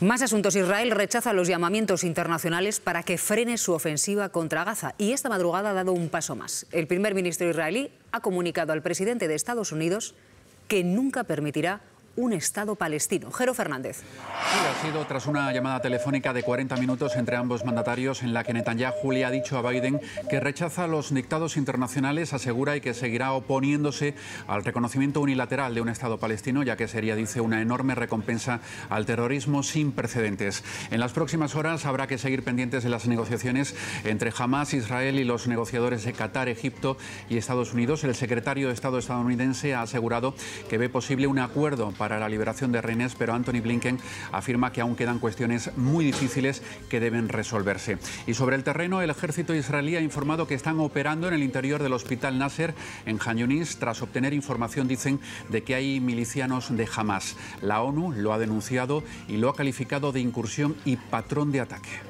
Más asuntos. Israel rechaza los llamamientos internacionales para que frene su ofensiva contra Gaza y esta madrugada ha dado un paso más. El primer ministro israelí ha comunicado al presidente de Estados Unidos que nunca permitirá un Estado palestino. Jero Fernández. ha sido tras una llamada telefónica de 40 minutos entre ambos mandatarios en la que Netanyahu le ha dicho a Biden que rechaza los dictados internacionales, asegura y que seguirá oponiéndose al reconocimiento unilateral de un Estado palestino, ya que sería, dice, una enorme recompensa al terrorismo sin precedentes. En las próximas horas habrá que seguir pendientes de las negociaciones entre Hamas, Israel y los negociadores de Qatar, Egipto y Estados Unidos. El secretario de Estado estadounidense ha asegurado que ve posible un acuerdo para la liberación de René, pero Anthony Blinken afirma que aún quedan cuestiones muy difíciles que deben resolverse. Y sobre el terreno, el ejército israelí ha informado que están operando en el interior del hospital Nasser en Han tras obtener información, dicen, de que hay milicianos de Hamas. La ONU lo ha denunciado y lo ha calificado de incursión y patrón de ataque.